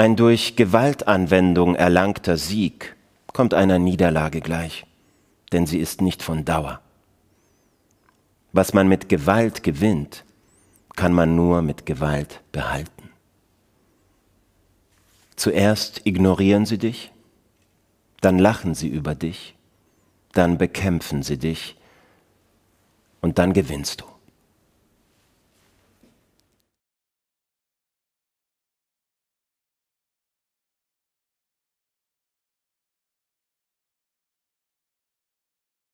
Ein durch Gewaltanwendung erlangter Sieg kommt einer Niederlage gleich, denn sie ist nicht von Dauer. Was man mit Gewalt gewinnt, kann man nur mit Gewalt behalten. Zuerst ignorieren sie dich, dann lachen sie über dich, dann bekämpfen sie dich und dann gewinnst du.